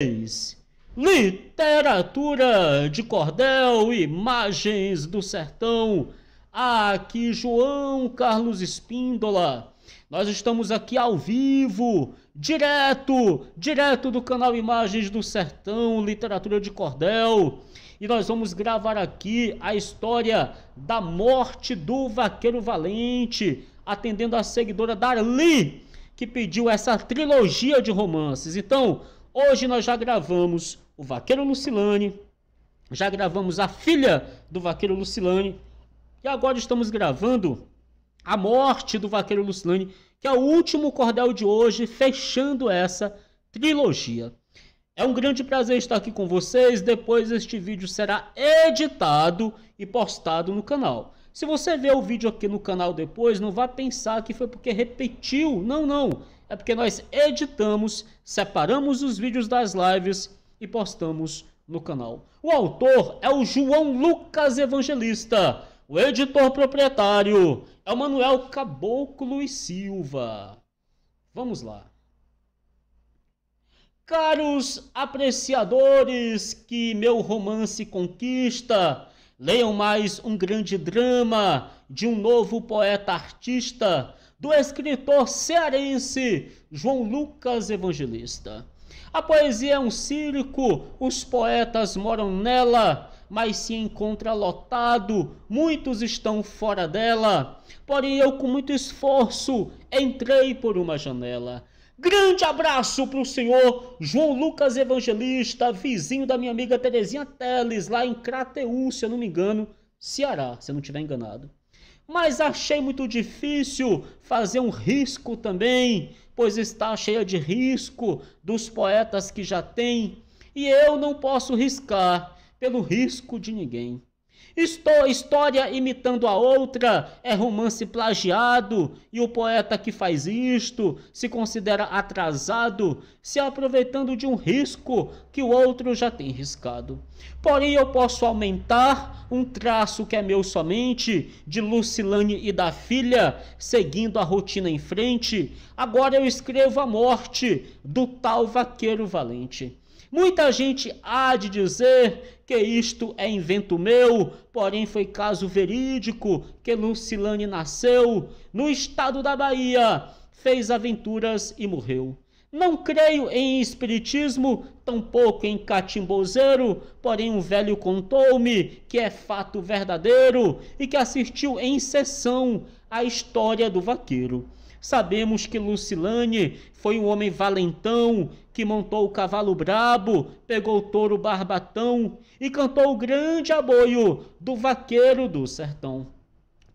3. Literatura de cordel, imagens do sertão. Aqui João Carlos Espíndola. Nós estamos aqui ao vivo, direto, direto do canal Imagens do Sertão, Literatura de Cordel. E nós vamos gravar aqui a história da morte do vaqueiro valente, atendendo a seguidora Darli, que pediu essa trilogia de romances. Então, Hoje nós já gravamos o Vaqueiro Lucilane, já gravamos a filha do Vaqueiro Lucilane e agora estamos gravando a morte do Vaqueiro Lucilane, que é o último cordel de hoje, fechando essa trilogia. É um grande prazer estar aqui com vocês. Depois este vídeo será editado e postado no canal. Se você vê o vídeo aqui no canal depois, não vá pensar que foi porque repetiu. Não, não é porque nós editamos, separamos os vídeos das lives e postamos no canal. O autor é o João Lucas Evangelista. O editor proprietário é o Manuel Caboclo e Silva. Vamos lá. Caros apreciadores que meu romance conquista, leiam mais um grande drama de um novo poeta artista do escritor cearense João Lucas Evangelista. A poesia é um circo, os poetas moram nela, mas se encontra lotado, muitos estão fora dela. Porém, eu, com muito esforço, entrei por uma janela. Grande abraço para o senhor João Lucas Evangelista, vizinho da minha amiga Terezinha Teles, lá em Crateú, se eu não me engano, Ceará, se eu não estiver enganado mas achei muito difícil fazer um risco também, pois está cheia de risco dos poetas que já tem, e eu não posso riscar pelo risco de ninguém. Estou, história imitando a outra é romance plagiado e o poeta que faz isto se considera atrasado, se aproveitando de um risco que o outro já tem riscado. Porém, eu posso aumentar um traço que é meu somente, de Lucilane e da filha, seguindo a rotina em frente. Agora eu escrevo a morte do tal vaqueiro valente. Muita gente há de dizer que isto é invento meu, porém foi caso verídico que Lucilane nasceu no estado da Bahia, fez aventuras e morreu. Não creio em espiritismo, tampouco em catimbozeiro, porém um velho contou-me que é fato verdadeiro e que assistiu em sessão a história do vaqueiro. Sabemos que Lucilane foi um homem valentão que montou o cavalo brabo, pegou o touro barbatão e cantou o grande aboio do vaqueiro do sertão.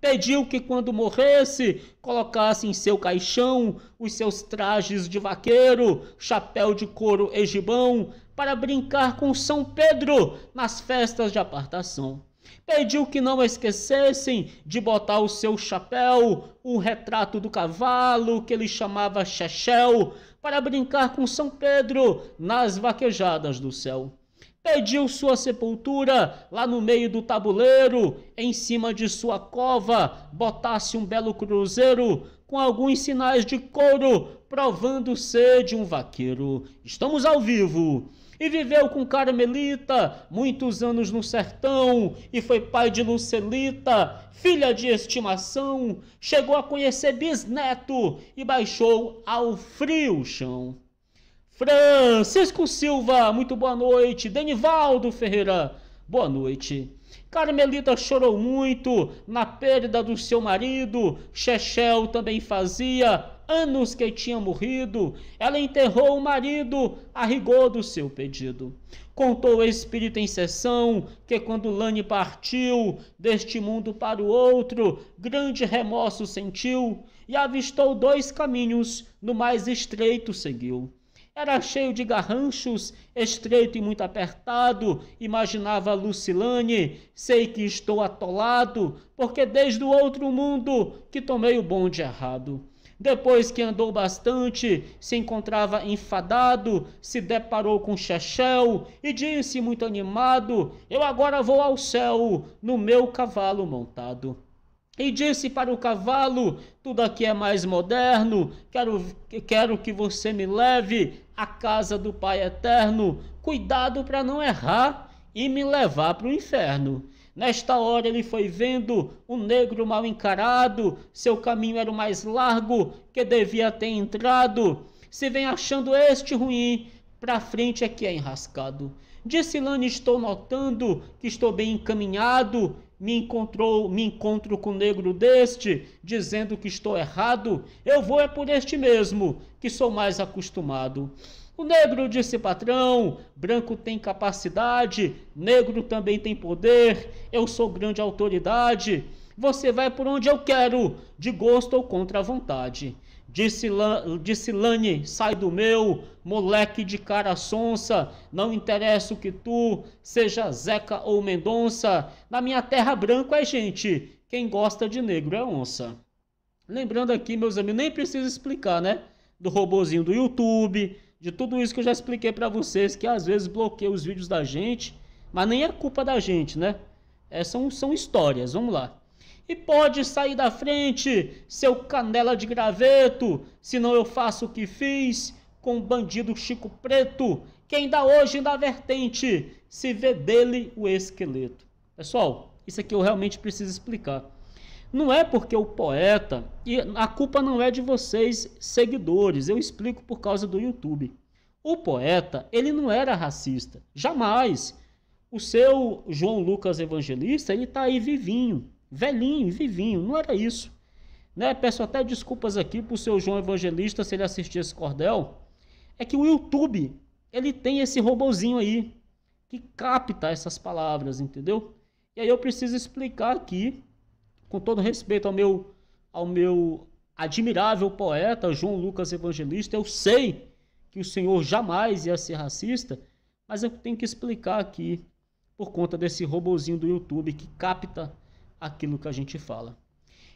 Pediu que quando morresse, colocasse em seu caixão os seus trajes de vaqueiro, chapéu de couro egibão, para brincar com São Pedro nas festas de apartação. Pediu que não esquecessem de botar o seu chapéu, o retrato do cavalo, que ele chamava Chechel, para brincar com São Pedro nas vaquejadas do céu pediu sua sepultura lá no meio do tabuleiro, em cima de sua cova, botasse um belo cruzeiro com alguns sinais de couro, provando ser de um vaqueiro. Estamos ao vivo e viveu com Carmelita muitos anos no sertão e foi pai de Lucelita, filha de estimação, chegou a conhecer bisneto e baixou ao frio chão. Francisco Silva, muito boa noite. Denivaldo Ferreira, boa noite. Carmelita chorou muito na perda do seu marido. Chechel também fazia anos que tinha morrido. Ela enterrou o marido a rigor do seu pedido. Contou o espírito em sessão que quando Lani partiu deste mundo para o outro, grande remorso sentiu e avistou dois caminhos, no mais estreito seguiu. Era cheio de garranchos, estreito e muito apertado, imaginava Lucilane. Sei que estou atolado, porque desde o outro mundo que tomei o bonde errado. Depois que andou bastante, se encontrava enfadado, se deparou com Chechel e disse muito animado: Eu agora vou ao céu, no meu cavalo montado. E disse para o cavalo: Tudo aqui é mais moderno, quero, quero que você me leve à casa do Pai Eterno. Cuidado para não errar e me levar para o inferno. Nesta hora ele foi vendo o negro mal encarado, seu caminho era o mais largo que devia ter entrado. Se vem achando este ruim, para frente é que é enrascado. Disse Lani, estou notando que estou bem encaminhado. Me encontrou, me encontro com o negro deste, dizendo que estou errado. Eu vou é por este mesmo, que sou mais acostumado. O negro disse patrão, branco tem capacidade, negro também tem poder, eu sou grande autoridade. Você vai por onde eu quero, de gosto ou contra a vontade. Disse, disse Lani, sai do meu, moleque de cara sonsa, não interessa o que tu, seja Zeca ou Mendonça, na minha terra branco é gente, quem gosta de negro é onça. Lembrando aqui, meus amigos, nem preciso explicar, né? Do robozinho do YouTube, de tudo isso que eu já expliquei para vocês, que às vezes bloqueia os vídeos da gente, mas nem é culpa da gente, né? É, são, são histórias, vamos lá. E pode sair da frente, seu canela de graveto, senão eu faço o que fiz com o bandido Chico Preto, que ainda hoje na vertente se vê dele o esqueleto. Pessoal, isso aqui eu realmente preciso explicar. Não é porque o poeta. E a culpa não é de vocês, seguidores. Eu explico por causa do YouTube. O poeta, ele não era racista. Jamais. O seu João Lucas Evangelista, ele está aí vivinho, velhinho, vivinho. Não era isso. Né? Peço até desculpas aqui para o seu João Evangelista se ele assistir esse cordel. É que o YouTube, ele tem esse robozinho aí que capta essas palavras, entendeu? E aí eu preciso explicar aqui com todo respeito ao meu, ao meu admirável poeta João Lucas Evangelista, eu sei que o senhor jamais ia ser racista, mas eu tenho que explicar aqui por conta desse robozinho do YouTube que capta aquilo que a gente fala.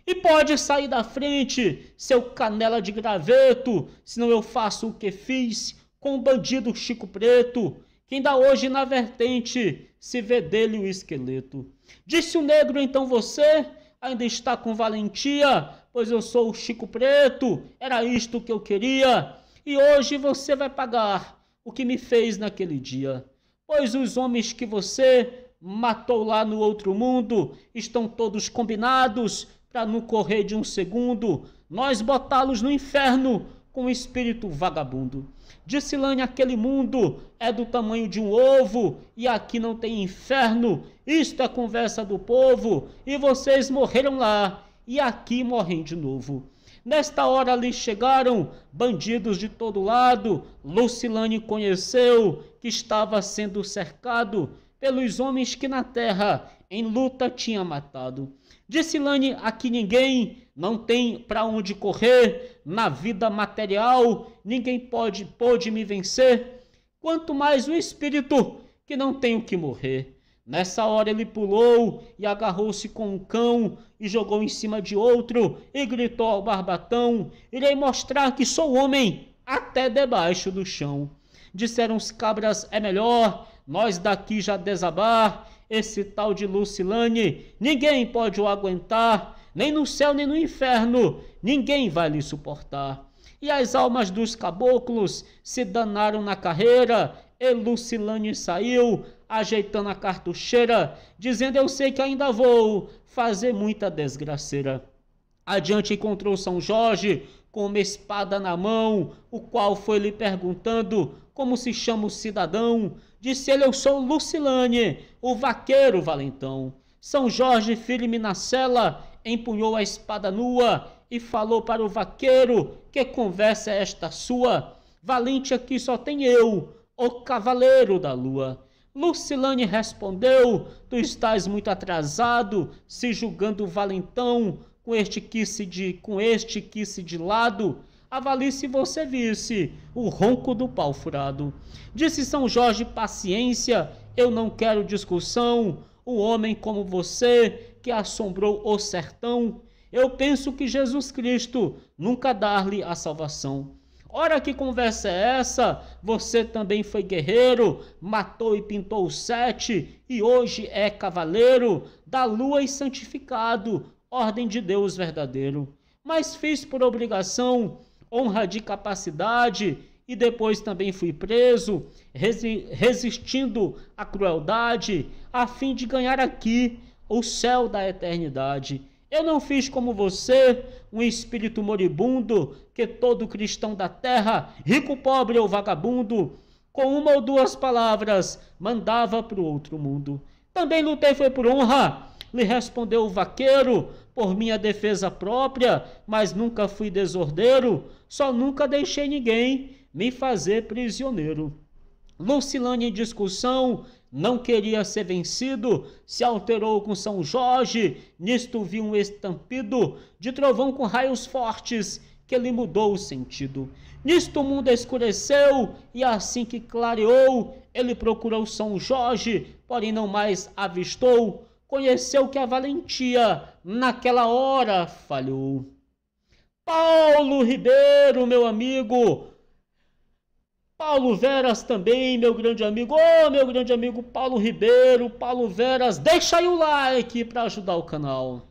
E pode sair da frente, seu canela de graveto, senão eu faço o que fiz com o bandido Chico Preto, que ainda hoje na vertente se vê dele o esqueleto. Disse o negro então você, ainda está com valentia, pois eu sou o Chico Preto, era isto que eu queria, e hoje você vai pagar o que me fez naquele dia, pois os homens que você matou lá no outro mundo estão todos combinados para no correr de um segundo nós botá-los no inferno com o espírito vagabundo. Disse Lane, aquele mundo é do tamanho de um ovo e aqui não tem inferno. Isto é conversa do povo e vocês morreram lá e aqui morrem de novo. Nesta hora ali chegaram bandidos de todo lado. Lucilane conheceu que estava sendo cercado pelos homens que na terra em luta tinha matado disse Lani aqui ninguém não tem para onde correr na vida material, ninguém pode pode me vencer, quanto mais o espírito que não tem o que morrer. Nessa hora ele pulou e agarrou-se com um cão e jogou em cima de outro e gritou ao barbatão: Irei mostrar que sou homem até debaixo do chão. Disseram os cabras: É melhor nós daqui já desabar esse tal de Lucilane, ninguém pode o aguentar, nem no céu nem no inferno, ninguém vai lhe suportar. E as almas dos caboclos se danaram na carreira, e Lucilane saiu, ajeitando a cartucheira, dizendo: Eu sei que ainda vou fazer muita desgraceira. Adiante encontrou São Jorge com uma espada na mão, o qual foi lhe perguntando como se chama o cidadão. Disse ele: Eu sou Lucilane, o vaqueiro valentão. São Jorge, filho Minacela, empunhou a espada nua e falou para o vaqueiro: Que conversa é esta sua? Valente aqui só tem eu, o cavaleiro da lua. Lucilane respondeu: Tu estás muito atrasado, se julgando valentão, com este quisse de, com este quisse de lado, avalie se você visse o ronco do pau furado. Disse São Jorge, paciência, eu não quero discussão, um homem como você que assombrou o sertão, eu penso que Jesus Cristo nunca dar-lhe a salvação. Ora, que conversa é essa? Você também foi guerreiro, matou e pintou sete, e hoje é cavaleiro da lua e santificado, ordem de Deus verdadeiro, mas fiz por obrigação, honra de capacidade e depois também fui preso, resi resistindo à crueldade, a fim de ganhar aqui o céu da eternidade. Eu não fiz como você, um espírito moribundo, que todo cristão da terra, rico, pobre ou vagabundo, com uma ou duas palavras, mandava para o outro mundo. Também lutei foi por honra, lhe respondeu o vaqueiro, por minha defesa própria, mas nunca fui desordeiro, só nunca deixei ninguém me fazer prisioneiro. Lucilane em discussão não queria ser vencido, se alterou com São Jorge, nisto viu um estampido de trovão com raios fortes que lhe mudou o sentido. Nisto o mundo escureceu e assim que clareou, ele procurou São Jorge, porém não mais avistou conheceu que a valentia naquela hora falhou. Paulo Ribeiro, meu amigo. Paulo Veras também, meu grande amigo. Ô, oh, meu grande amigo Paulo Ribeiro, Paulo Veras, deixa aí o like para ajudar o canal.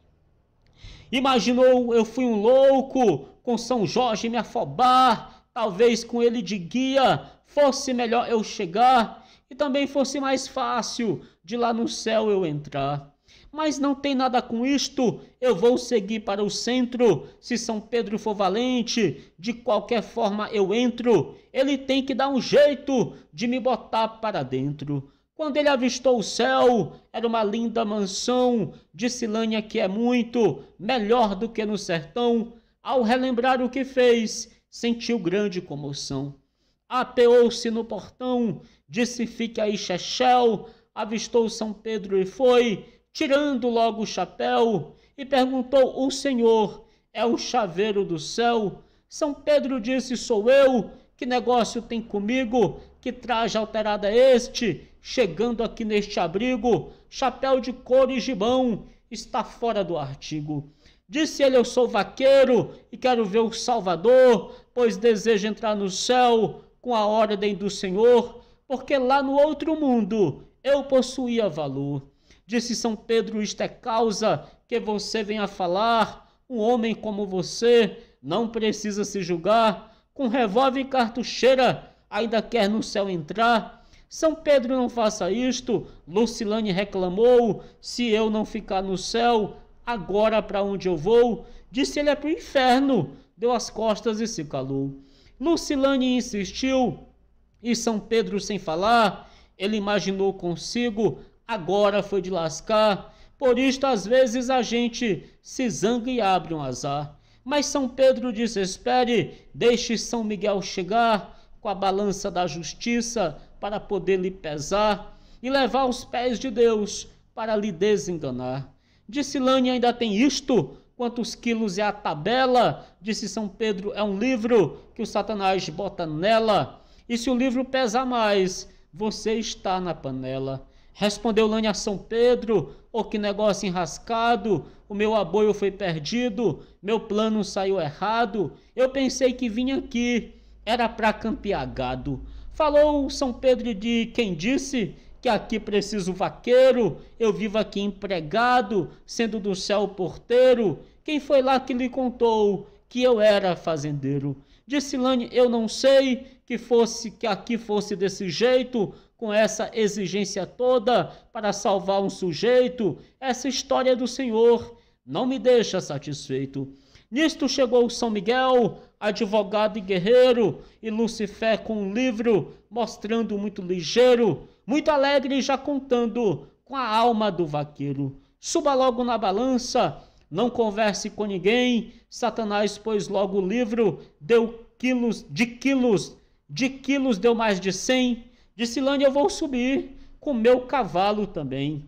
Imaginou eu fui um louco com São Jorge me afobar, talvez com ele de guia fosse melhor eu chegar e também fosse mais fácil de lá no céu eu entrar. Mas não tem nada com isto, eu vou seguir para o centro. Se São Pedro for valente, de qualquer forma eu entro. Ele tem que dar um jeito de me botar para dentro. Quando ele avistou o céu, era uma linda mansão, de Silânia que é muito melhor do que no sertão. Ao relembrar o que fez, sentiu grande comoção. Apeou-se no portão, disse: Fique aí, Chechel, avistou São Pedro e foi, tirando logo o chapéu, e perguntou: O senhor é o chaveiro do céu? São Pedro disse: Sou eu. Que negócio tem comigo? Que traje alterada é este? Chegando aqui neste abrigo, chapéu de couro e gibão, está fora do artigo. Disse ele: Eu sou vaqueiro e quero ver o Salvador, pois desejo entrar no céu com a ordem do Senhor, porque lá no outro mundo eu possuía valor. Disse São Pedro: Isto é causa que você venha falar. Um homem como você não precisa se julgar. Com revólver e cartucheira, ainda quer no céu entrar. São Pedro, não faça isto. Lucilane reclamou: Se eu não ficar no céu, agora para onde eu vou? Disse ele: É para o inferno. Deu as costas e se calou. Lucilane insistiu, e São Pedro, sem falar, ele imaginou consigo, agora foi de lascar. Por isto, às vezes, a gente se zanga e abre um azar. Mas São Pedro desespere, espere, deixe São Miguel chegar com a balança da justiça para poder lhe pesar e levar os pés de Deus para lhe desenganar. Disse-lane ainda tem isto? Quantos quilos é a tabela? Disse São Pedro, é um livro que o Satanás bota nela. E se o livro pesar mais, você está na panela. Respondeu Lânia a São Pedro: Oh, que negócio enrascado! O meu aboio foi perdido, meu plano saiu errado. Eu pensei que vinha aqui, era para campear gado. Falou São Pedro de quem disse que aqui preciso vaqueiro, eu vivo aqui empregado, sendo do céu porteiro. Quem foi lá que lhe contou que eu era fazendeiro? disse Dissilane, eu não sei que fosse que aqui fosse desse jeito, com essa exigência toda para salvar um sujeito. Essa história do Senhor não me deixa satisfeito. Nisto chegou São Miguel, advogado e guerreiro, e Lucifer com um livro, mostrando muito ligeiro, muito alegre já contando com a alma do vaqueiro. Suba logo na balança, não converse com ninguém, Satanás, pois, logo o livro deu quilos, de quilos, de quilos deu mais de cem. Disse Lânia, eu vou subir com meu cavalo também.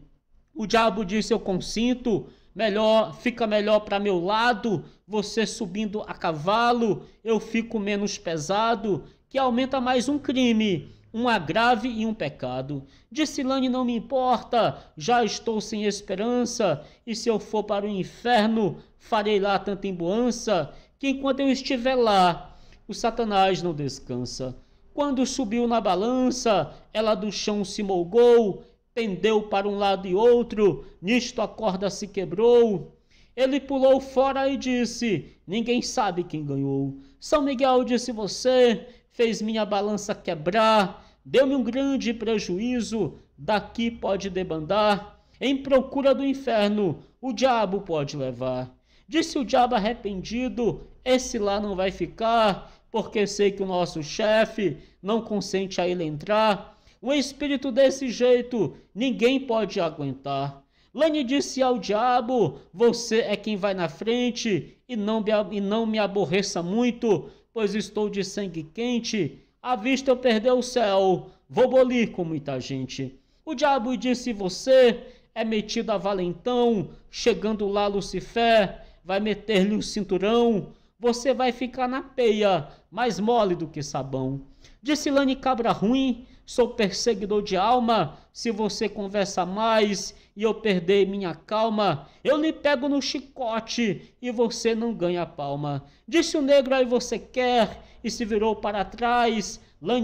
O diabo disse, eu consinto, melhor, fica melhor para meu lado, você subindo a cavalo, eu fico menos pesado, que aumenta mais um crime um agrave e um pecado. disse Lani: Não me importa, já estou sem esperança, e se eu for para o inferno, farei lá tanta emboança, que enquanto eu estiver lá, o Satanás não descansa. Quando subiu na balança, ela do chão se molgou, pendeu para um lado e outro, nisto a corda se quebrou. Ele pulou fora e disse: Ninguém sabe quem ganhou. São Miguel disse: Você fez minha balança quebrar, deu-me um grande prejuízo, daqui pode debandar. Em procura do inferno, o diabo pode levar. Disse o diabo arrependido: Esse lá não vai ficar, porque sei que o nosso chefe não consente a ele entrar. Um espírito desse jeito ninguém pode aguentar. Lani disse ao diabo: Você é quem vai na frente, e não, e não me aborreça muito, pois estou de sangue quente. À vista eu perder o céu, vou bolir com muita gente. O diabo disse: Você é metido a valentão, chegando lá Lucifer, vai meter-lhe o cinturão. Você vai ficar na peia, mais mole do que sabão. Disse Lani Cabra Ruim: Sou perseguidor de alma, se você conversa mais, e eu perdi minha calma, eu lhe pego no chicote e você não ganha palma. Disse o negro, aí você quer, e se virou para trás.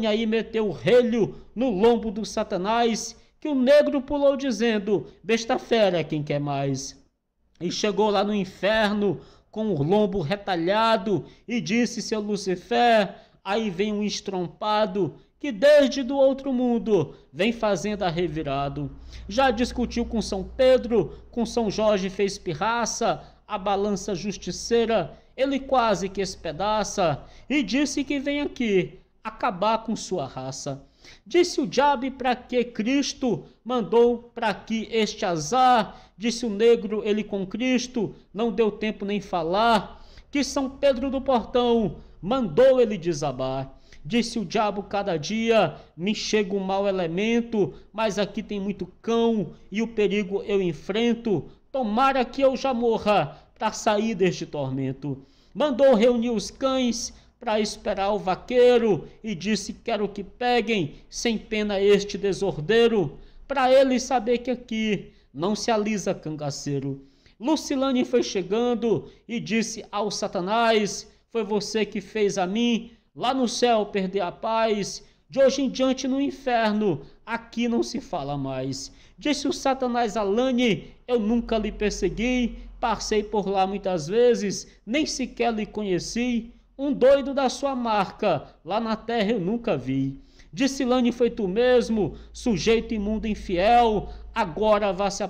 aí meteu o relho no lombo do Satanás, que o negro pulou dizendo: Besta fera, é quem quer mais? E chegou lá no inferno com o lombo retalhado e disse: Seu Lucifer, aí vem um estrompado que desde do outro mundo vem fazendo arrevirado. Já discutiu com São Pedro, com São Jorge fez pirraça, a balança justiceira, ele quase que espedaça, e disse que vem aqui acabar com sua raça. Disse o diabo para que Cristo mandou para que este azar, disse o negro ele com Cristo, não deu tempo nem falar, que São Pedro do Portão mandou ele desabar. Disse o diabo cada dia: me chega um mau elemento, mas aqui tem muito cão e o perigo eu enfrento. Tomara que eu já morra para sair deste tormento. Mandou reunir os cães para esperar o vaqueiro e disse: Quero que peguem, sem pena, este desordeiro, para ele saber que aqui não se alisa cangaceiro. Lucilane foi chegando e disse ao Satanás: Foi você que fez a mim Lá no céu perder a paz, de hoje em diante no inferno, aqui não se fala mais. Disse o Satanás a Lani: Eu nunca lhe persegui, passei por lá muitas vezes, nem sequer lhe conheci. Um doido da sua marca, lá na terra eu nunca vi. Disse Lani: Foi tu mesmo, sujeito imundo infiel, agora vá se,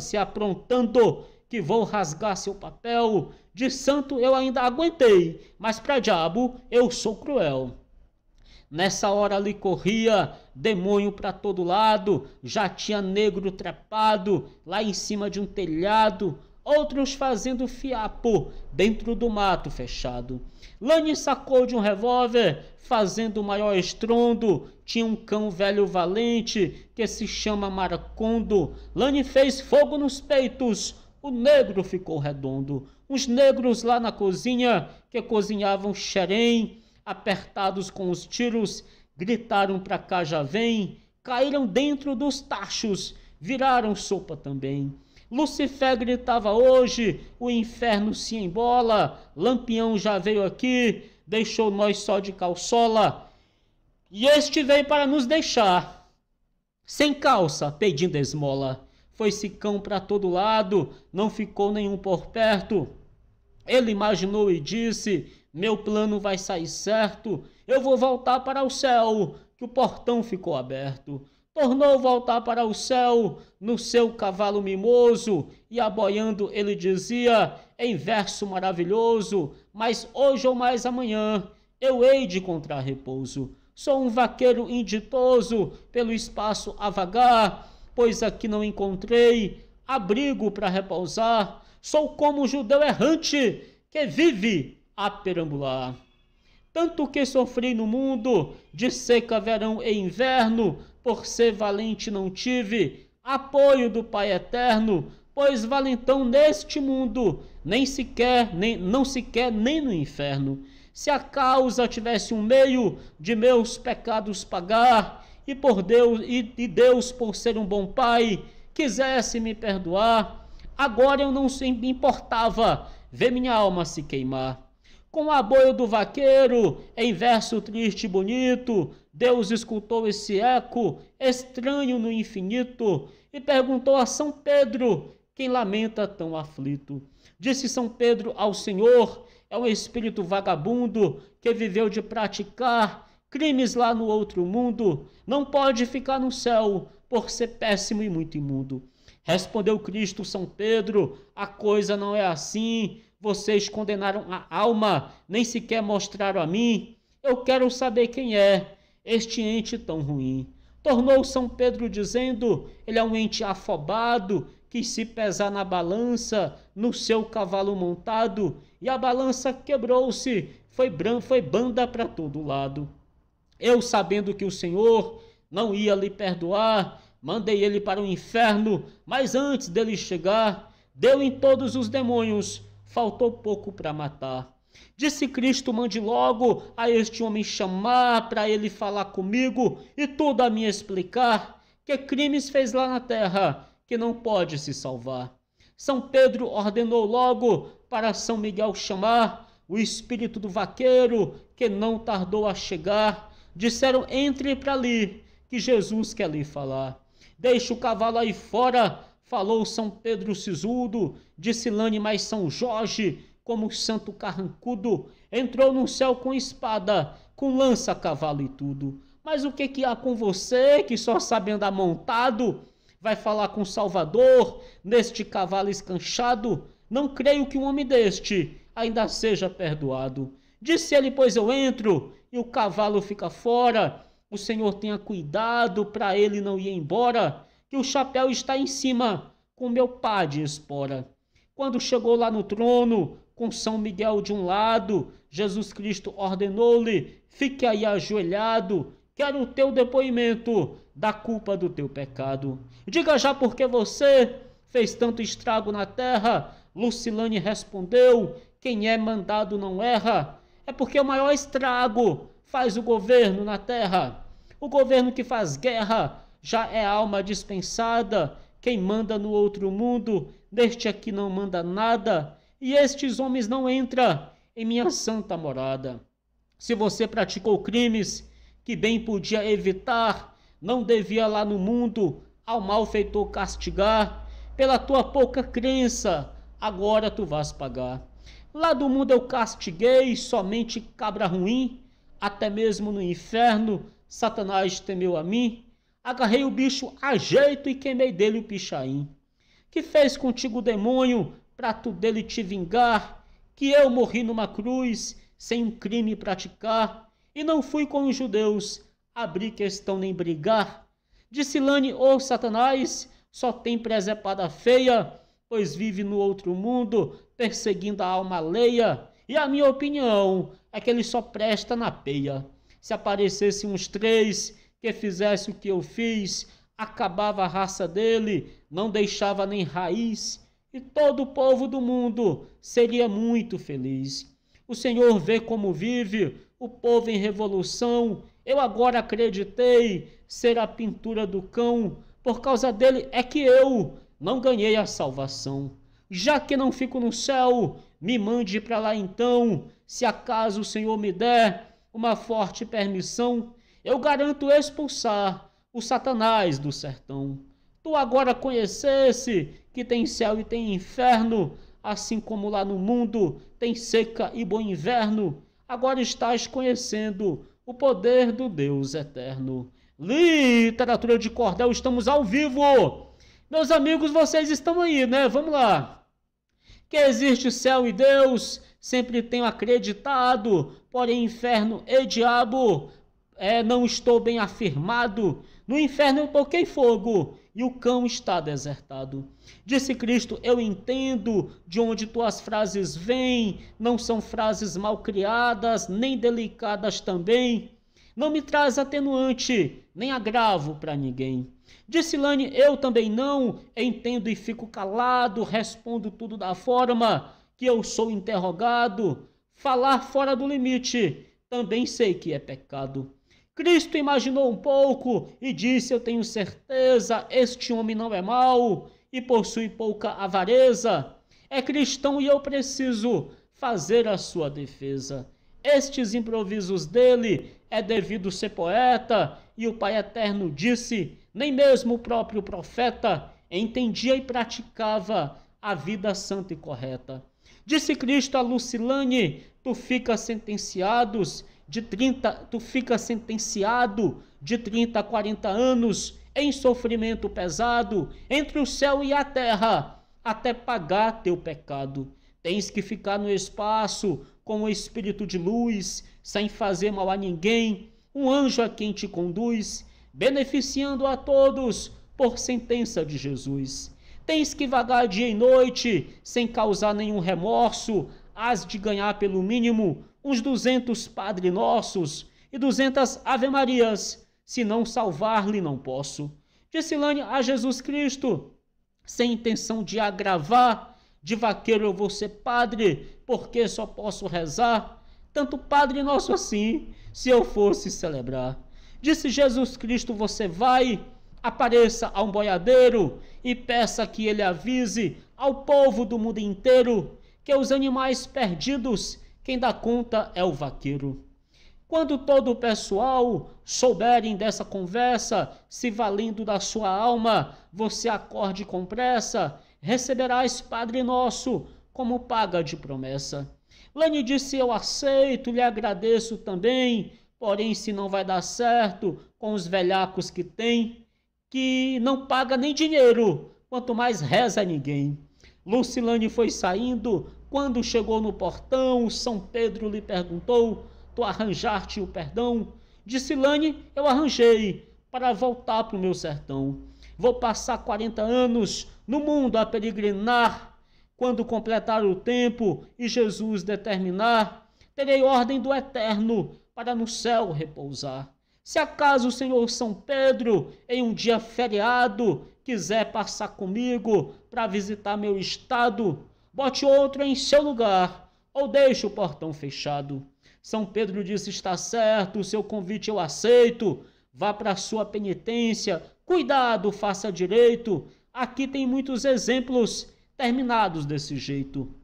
se aprontando que vou rasgar seu papel. De santo eu ainda aguentei, mas para diabo eu sou cruel. Nessa hora ali corria demônio para todo lado, já tinha negro trepado lá em cima de um telhado, outros fazendo fiapo dentro do mato fechado. Lani sacou de um revólver, fazendo o maior estrondo. Tinha um cão velho valente que se chama Maracondo. Lani fez fogo nos peitos, o negro ficou redondo. Uns negros lá na cozinha que cozinhavam xerém, apertados com os tiros, gritaram para cá já vem. caíram dentro dos tachos, viraram sopa também. Lucifer gritava hoje, o inferno se embola, Lampião já veio aqui, deixou nós só de calçola. E este veio para nos deixar, sem calça, pedindo esmola. Foi-se cão para todo lado, não ficou nenhum por perto. Ele imaginou e disse: Meu plano vai sair certo, eu vou voltar para o céu, que o portão ficou aberto. Tornou voltar para o céu no seu cavalo mimoso, e aboiando ele dizia, em verso maravilhoso: Mas hoje ou mais amanhã eu hei de encontrar repouso. Sou um vaqueiro inditoso, pelo espaço a vagar pois aqui não encontrei abrigo para repousar. Sou como um judeu errante que vive a perambular. Tanto que sofri no mundo, de seca, verão e inverno, por ser valente não tive apoio do Pai eterno, pois valentão neste mundo nem sequer nem não se quer nem no inferno. Se a causa tivesse um meio de meus pecados pagar, e por Deus e, e Deus por ser um bom pai quisesse me perdoar, agora eu não se me importava ver minha alma se queimar. Com o aboio do vaqueiro, em verso triste e bonito, Deus escutou esse eco estranho no infinito e perguntou a São Pedro: Quem lamenta tão aflito? Disse São Pedro ao Senhor: É um espírito vagabundo que viveu de praticar crimes lá no outro mundo, não pode ficar no céu, por ser péssimo e muito imundo. Respondeu Cristo São Pedro: A coisa não é assim. Vocês condenaram a alma, nem sequer mostraram a mim. Eu quero saber quem é este ente tão ruim. Tornou São Pedro dizendo: Ele é um ente afobado que se pesar na balança, no seu cavalo montado, e a balança quebrou-se, foi, foi banda para todo lado. Eu, sabendo que o Senhor não ia lhe perdoar, mandei ele para o inferno, mas antes dele chegar, deu em todos os demônios, faltou pouco para matar. Disse Cristo: mande logo a este homem chamar para ele falar comigo e tudo a me explicar que crimes fez lá na terra que não pode se salvar. São Pedro ordenou logo para São Miguel chamar o espírito do vaqueiro que não tardou a chegar disseram: Entre para ali, que Jesus quer lhe falar. Deixa o cavalo aí fora, falou São Pedro Sisudo, disse Lane mais São Jorge, como santo carrancudo, entrou no céu com espada, com lança, cavalo e tudo. Mas o que que há com você que só sabe andar montado? Vai falar com Salvador neste cavalo escanchado? Não creio que um homem deste ainda seja perdoado. Disse ele, pois eu entro, e o cavalo fica fora. O Senhor tenha cuidado para ele não ir embora, que o chapéu está em cima, com meu pá de espora. Quando chegou lá no trono, com São Miguel de um lado, Jesus Cristo ordenou-lhe: fique aí ajoelhado, quero o teu depoimento da culpa do teu pecado. Diga já por que você fez tanto estrago na terra. Lucilane respondeu: quem é mandado não erra é porque é o maior estrago faz o governo na terra. O governo que faz guerra já é alma dispensada. Quem manda no outro mundo, deste aqui não manda nada. E estes homens não entram em minha santa morada. Se você praticou crimes que bem podia evitar, não devia lá no mundo ao malfeitor castigar. Pela tua pouca crença, agora tu vas pagar. Lá do mundo eu castiguei somente cabra ruim, até mesmo no inferno Satanás temeu a mim. Agarrei o bicho a jeito e queimei dele o pichain. Que fez contigo o demônio para tu dele te vingar? Que eu morri numa cruz sem um crime praticar e não fui com os judeus abrir questão nem brigar. Disse Lane, ou oh, Satanás, só tem presepada feia pois vive no outro mundo, perseguindo a alma alheia. E a minha opinião é que ele só presta na peia. Se aparecesse uns três que fizesse o que eu fiz, acabava a raça dele, não deixava nem raiz, e todo o povo do mundo seria muito feliz. O Senhor vê como vive o povo em revolução. Eu agora acreditei ser a pintura do cão, por causa dele é que eu não ganhei a salvação. Já que não fico no céu, me mande para lá então, se acaso o Senhor me der uma forte permissão, eu garanto expulsar o Satanás do sertão. Tu agora conhecesse que tem céu e tem inferno, assim como lá no mundo tem seca e bom inverno, agora estás conhecendo o poder do Deus eterno. Literatura de Cordel, estamos ao vivo! Meus amigos, vocês estão aí, né? Vamos lá. Que existe céu e Deus, sempre tenho acreditado, porém inferno e diabo, é, não estou bem afirmado. No inferno eu toquei fogo e o cão está desertado. Disse Cristo: Eu entendo de onde tuas frases vêm, não são frases mal criadas, nem delicadas também. Não me traz atenuante, nem agravo para ninguém disse Lane, eu também não entendo e fico calado, respondo tudo da forma que eu sou interrogado. Falar fora do limite, também sei que é pecado. Cristo imaginou um pouco e disse: Eu tenho certeza, este homem não é mau e possui pouca avareza. É cristão e eu preciso fazer a sua defesa. Estes improvisos dele é devido ser poeta, e o Pai Eterno disse: nem mesmo o próprio profeta entendia e praticava a vida santa e correta. Disse Cristo a Lucilane: Tu fica sentenciados de 30, tu fica sentenciado de 30 a 40 anos em sofrimento pesado entre o céu e a terra, até pagar teu pecado. Tens que ficar no espaço com o espírito de luz, sem fazer mal a ninguém, um anjo a é quem te conduz beneficiando a todos por sentença de Jesus. Tens que vagar dia e noite, sem causar nenhum remorso, has de ganhar pelo mínimo uns duzentos Padre Nossos e duzentas Ave Marias, se não salvar-lhe não posso. Disse-lhe a Jesus Cristo, sem intenção de agravar, de vaqueiro eu vou ser padre, porque só posso rezar, tanto Padre Nosso assim, se eu fosse celebrar. Disse Jesus Cristo: Você vai, apareça a um boiadeiro e peça que ele avise ao povo do mundo inteiro que os animais perdidos, quem dá conta é o vaqueiro. Quando todo o pessoal souberem dessa conversa, se valendo da sua alma, você acorde com pressa, receberás Padre Nosso como paga de promessa. Lani disse: Eu aceito, lhe agradeço também porém se não vai dar certo com os velhacos que tem, que não paga nem dinheiro, quanto mais reza ninguém. Lucilane foi saindo, quando chegou no portão, São Pedro lhe perguntou: Tu arranjaste o perdão? Disse Lane: Eu arranjei para voltar para o meu sertão. Vou passar 40 anos no mundo a peregrinar. Quando completar o tempo e Jesus determinar, terei ordem do eterno para no céu repousar. Se acaso o Senhor São Pedro, em um dia feriado, quiser passar comigo para visitar meu estado, bote outro em seu lugar, ou deixe o portão fechado. São Pedro disse: Está certo, o seu convite eu aceito. Vá para sua penitência, cuidado, faça direito. Aqui tem muitos exemplos terminados desse jeito.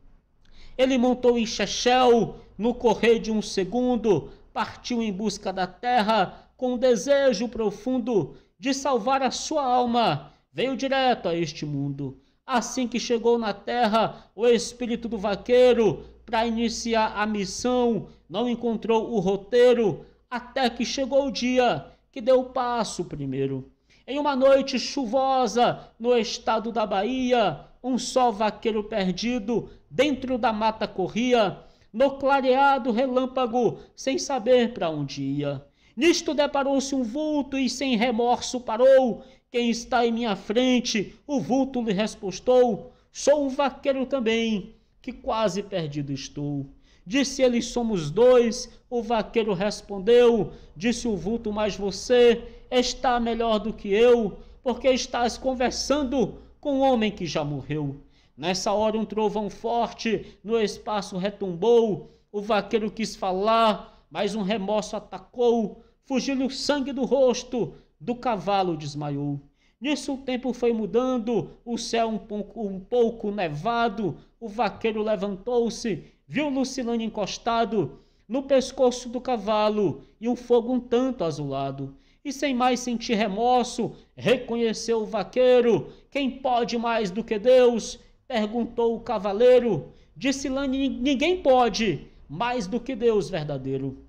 Ele montou em Chechel, no correr de um segundo, partiu em busca da terra com um desejo profundo de salvar a sua alma. Veio direto a este mundo. Assim que chegou na terra, o espírito do vaqueiro, para iniciar a missão, não encontrou o roteiro, até que chegou o dia que deu o passo primeiro. Em uma noite chuvosa no estado da Bahia, um só vaqueiro perdido dentro da mata corria no clareado relâmpago, sem saber para onde ia. Nisto deparou-se um vulto e sem remorso parou. Quem está em minha frente? O vulto lhe respostou. Sou um vaqueiro também, que quase perdido estou. Disse ele: Somos dois. O vaqueiro respondeu. Disse o vulto: Mas você está melhor do que eu, porque estás conversando com um homem que já morreu. Nessa hora, um trovão forte no espaço retumbou. O vaqueiro quis falar, mas um remorso atacou. Fugiu-lhe o sangue do rosto, do cavalo desmaiou. Nisso o tempo foi mudando, o céu um pouco, um pouco nevado. O vaqueiro levantou-se, viu Lucilane encostado no pescoço do cavalo e um fogo um tanto azulado. E sem mais sentir remorso, reconheceu o vaqueiro: quem pode mais do que Deus? Perguntou o cavaleiro. disse Lani, Ninguém pode mais do que Deus verdadeiro.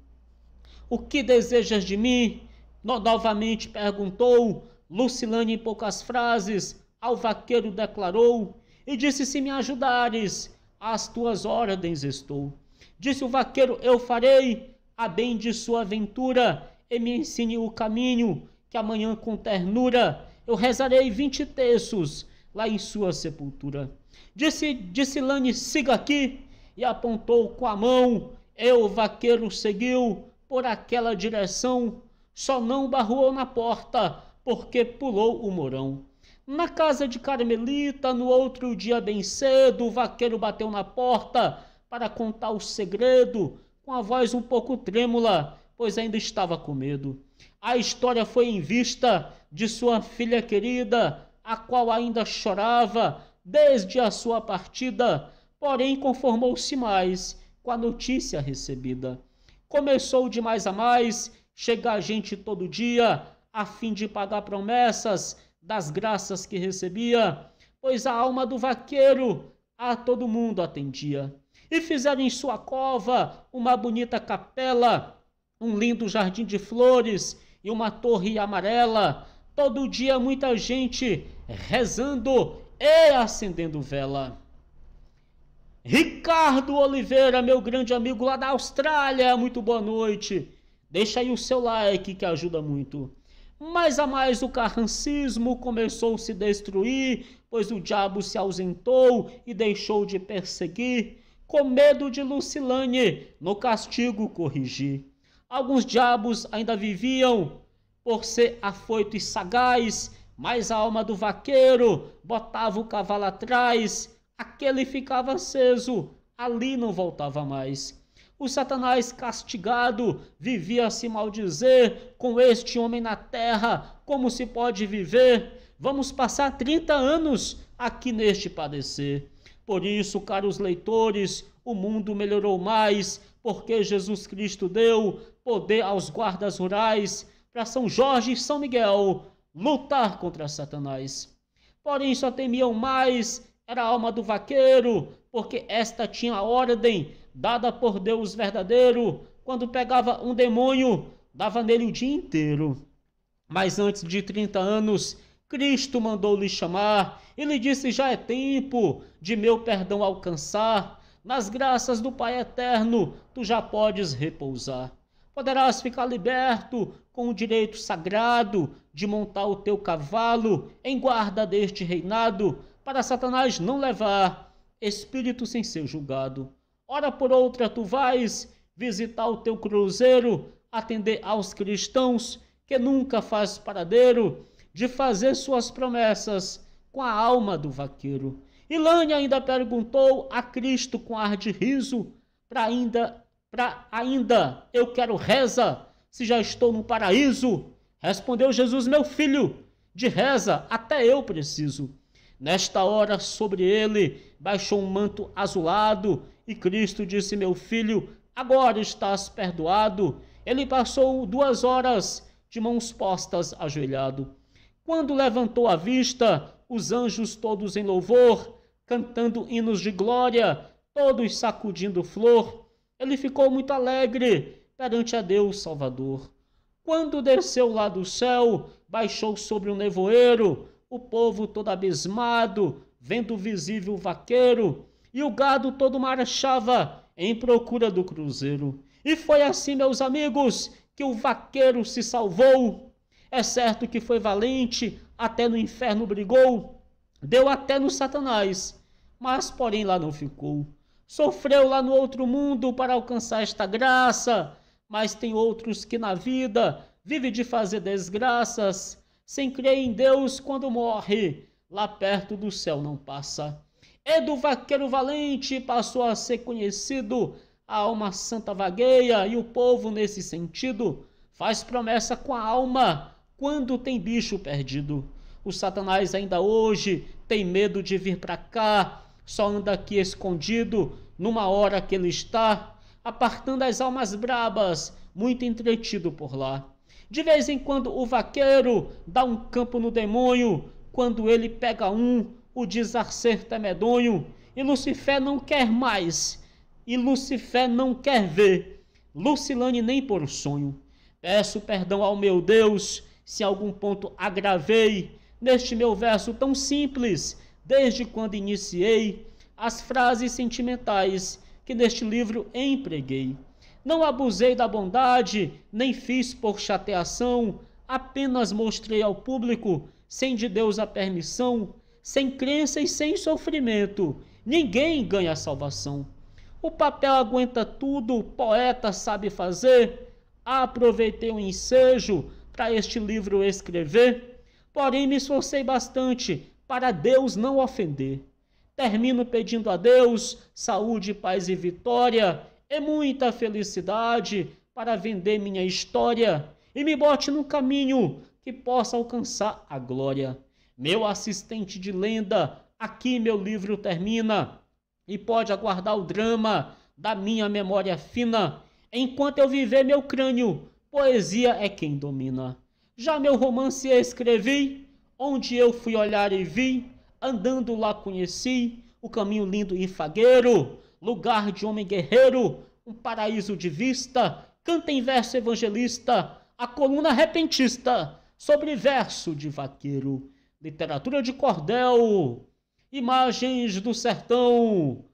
O que desejas de mim? No, novamente perguntou. Lucilane, em poucas frases, ao vaqueiro declarou e disse: Se me ajudares, às tuas ordens estou. Disse o vaqueiro: Eu farei a bem de sua aventura e me ensine o caminho, que amanhã com ternura eu rezarei vinte terços lá em sua sepultura. Disse, Lani siga aqui, e apontou com a mão. Eu, vaqueiro, seguiu por aquela direção, só não barruou na porta, porque pulou o morão. Na casa de Carmelita, no outro dia bem cedo, o vaqueiro bateu na porta para contar o segredo, com a voz um pouco trêmula, pois ainda estava com medo. A história foi em vista de sua filha querida, a qual ainda chorava, desde a sua partida, porém conformou-se mais com a notícia recebida. Começou de mais a mais, chega a gente todo dia, a fim de pagar promessas das graças que recebia, pois a alma do vaqueiro a todo mundo atendia. E fizeram em sua cova uma bonita capela, um lindo jardim de flores e uma torre amarela. Todo dia muita gente rezando e é, acendendo vela. Ricardo Oliveira, meu grande amigo lá da Austrália, muito boa noite. Deixa aí o seu like que ajuda muito. Mais a mais o carrancismo começou a se destruir, pois o diabo se ausentou e deixou de perseguir. Com medo de Lucilane, no castigo corrigir. Alguns diabos ainda viviam por ser afoito e sagaz, mas a alma do vaqueiro botava o cavalo atrás, aquele ficava aceso, ali não voltava mais. O Satanás castigado vivia a se maldizer com este homem na terra, como se pode viver? Vamos passar 30 anos aqui neste padecer. Por isso, caros leitores, o mundo melhorou mais, porque Jesus Cristo deu poder aos guardas rurais para São Jorge e São Miguel lutar contra Satanás. Porém, só temiam mais era a alma do vaqueiro, porque esta tinha a ordem dada por Deus verdadeiro. Quando pegava um demônio, dava nele o dia inteiro. Mas antes de 30 anos, Cristo mandou-lhe chamar e lhe disse: Já é tempo de meu perdão alcançar. Nas graças do Pai eterno, tu já podes repousar poderás ficar liberto com o direito sagrado de montar o teu cavalo em guarda deste reinado, para Satanás não levar espírito sem ser julgado. Ora por outra tu vais visitar o teu cruzeiro, atender aos cristãos que nunca faz paradeiro de fazer suas promessas com a alma do vaqueiro. Ilane ainda perguntou a Cristo com ar de riso, para ainda para ainda eu quero reza, se já estou no paraíso? Respondeu Jesus, meu filho, de reza até eu preciso. Nesta hora, sobre ele baixou um manto azulado e Cristo disse: Meu filho, agora estás perdoado. Ele passou duas horas de mãos postas, ajoelhado. Quando levantou a vista, os anjos todos em louvor, cantando hinos de glória, todos sacudindo flor, ele ficou muito alegre perante a Deus Salvador. Quando desceu lá do céu, baixou sobre um nevoeiro, o povo todo abismado, vendo o visível vaqueiro, e o gado todo marchava em procura do cruzeiro. E foi assim, meus amigos, que o vaqueiro se salvou. É certo que foi valente, até no inferno brigou, deu até no Satanás, mas porém lá não ficou sofreu lá no outro mundo para alcançar esta graça, mas tem outros que na vida vive de fazer desgraças, sem crer em Deus quando morre, lá perto do céu não passa. Edu é Vaqueiro Valente passou a ser conhecido, a alma santa vagueia e o povo nesse sentido faz promessa com a alma quando tem bicho perdido. O Satanás ainda hoje tem medo de vir para cá só anda aqui escondido, numa hora que ele está, apartando as almas brabas, muito entretido por lá. De vez em quando o vaqueiro dá um campo no demônio, quando ele pega um, o desacerta medonho, e Lucifé não quer mais, e Lucifé não quer ver, Lucilane nem por sonho. Peço perdão ao meu Deus se algum ponto agravei neste meu verso tão simples desde quando iniciei as frases sentimentais que neste livro empreguei. Não abusei da bondade, nem fiz por chateação, apenas mostrei ao público, sem de Deus a permissão, sem crença e sem sofrimento, ninguém ganha salvação. O papel aguenta tudo, o poeta sabe fazer. Aproveitei o ensejo para este livro escrever, porém me esforcei bastante para Deus não ofender. Termino pedindo a Deus saúde, paz e vitória, e muita felicidade para vender minha história e me bote no caminho que possa alcançar a glória. Meu assistente de lenda, aqui meu livro termina e pode aguardar o drama da minha memória fina. Enquanto eu viver meu crânio, poesia é quem domina. Já meu romance escrevi onde eu fui olhar e vi, andando lá conheci o caminho lindo e fagueiro, lugar de homem guerreiro, um paraíso de vista, canta em verso evangelista, a coluna repentista, sobre verso de vaqueiro, literatura de cordel, imagens do sertão.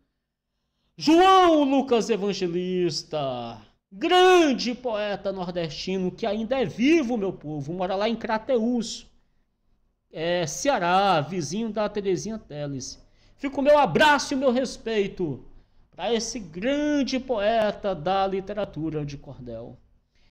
João Lucas Evangelista, grande poeta nordestino que ainda é vivo, meu povo, mora lá em Crateús, é, Ceará, vizinho da Terezinha Teles. Fico o meu abraço e o meu respeito para esse grande poeta da literatura de cordel.